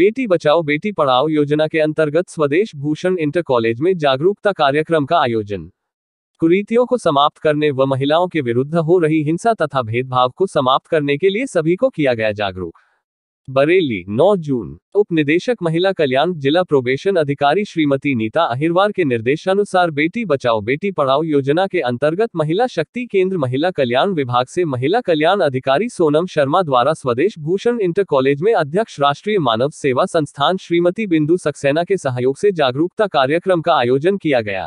बेटी बचाओ बेटी पढ़ाओ योजना के अंतर्गत स्वदेश भूषण इंटर कॉलेज में जागरूकता कार्यक्रम का आयोजन कुरीतियों को समाप्त करने व महिलाओं के विरुद्ध हो रही हिंसा तथा भेदभाव को समाप्त करने के लिए सभी को किया गया जागरूक बरेली 9 जून उप निदेशक महिला कल्याण जिला प्रोबेशन अधिकारी श्रीमती नीता अहिरवार के निर्देशानुसार बेटी बचाओ बेटी पढ़ाओ योजना के अंतर्गत महिला शक्ति केंद्र महिला कल्याण विभाग से महिला कल्याण अधिकारी सोनम शर्मा द्वारा स्वदेश भूषण इंटर कॉलेज में अध्यक्ष राष्ट्रीय मानव सेवा संस्थान श्रीमती बिंदु सक्सेना के सहयोग से जागरूकता कार्यक्रम का आयोजन किया गया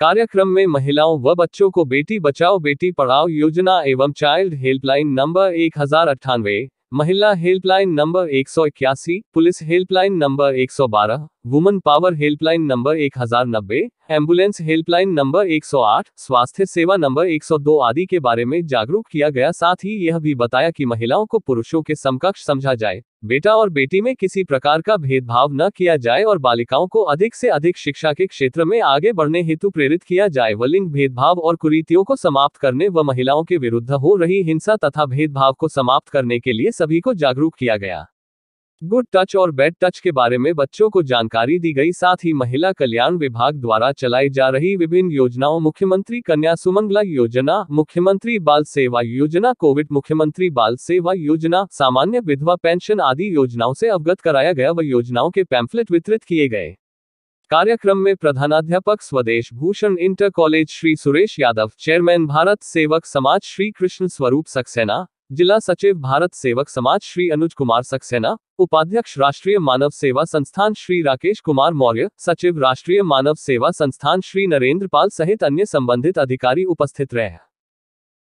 कार्यक्रम में महिलाओं व बच्चों को बेटी बचाओ बेटी पढ़ाओ योजना एवं चाइल्ड हेल्पलाइन नंबर एक हजार अट्ठानवे महिला हेल्पलाइन नंबर एक सौ इक्यासी पुलिस हेल्पलाइन नंबर एक सौ बारह वुमन पावर हेल्पलाइन नंबर एक हजार नब्बे एम्बुलेंस हेल्पलाइन नंबर एक सौ आठ स्वास्थ्य सेवा नंबर एक सौ दो आदि के बारे में जागरूक किया गया साथ ही यह भी बताया कि महिलाओं को पुरुषों के समकक्ष समझा जाए बेटा और बेटी में किसी प्रकार का भेदभाव न किया जाए और बालिकाओं को अधिक से अधिक शिक्षा के क्षेत्र में आगे बढ़ने हेतु प्रेरित किया जाए व लिंग भेदभाव और कुरीतियों को समाप्त करने व महिलाओं के विरुद्ध हो रही हिंसा तथा भेदभाव को समाप्त करने के लिए सभी को जागरूक किया गया गुड टच और बैड टच के बारे में बच्चों को जानकारी दी गई साथ ही महिला कल्याण विभाग द्वारा चलाई जा रही विभिन्न योजनाओं मुख्यमंत्री कन्या सुमंगला योजना मुख्यमंत्री बाल सेवा योजना कोविड मुख्यमंत्री बाल सेवा योजना सामान्य विधवा पेंशन आदि योजनाओं से अवगत कराया गया व योजनाओं के पैम्फलेट वितरित किए गए कार्यक्रम में प्रधानाध्यापक Swadesh Bhushan inter college Shri Suresh Yadav chairman Bharat Sevak Samaj Shri Krishna स्वरूप सक्सेना जिला सचिव भारत सेवक समाज श्री अनुज कुमार सक्सेना उपाध्यक्ष राष्ट्रीय मानव सेवा संस्थान श्री राकेश कुमार मौर्य सचिव राष्ट्रीय मानव सेवा संस्थान श्री नरेंद्र पाल सहित अन्य संबंधित अधिकारी उपस्थित रहे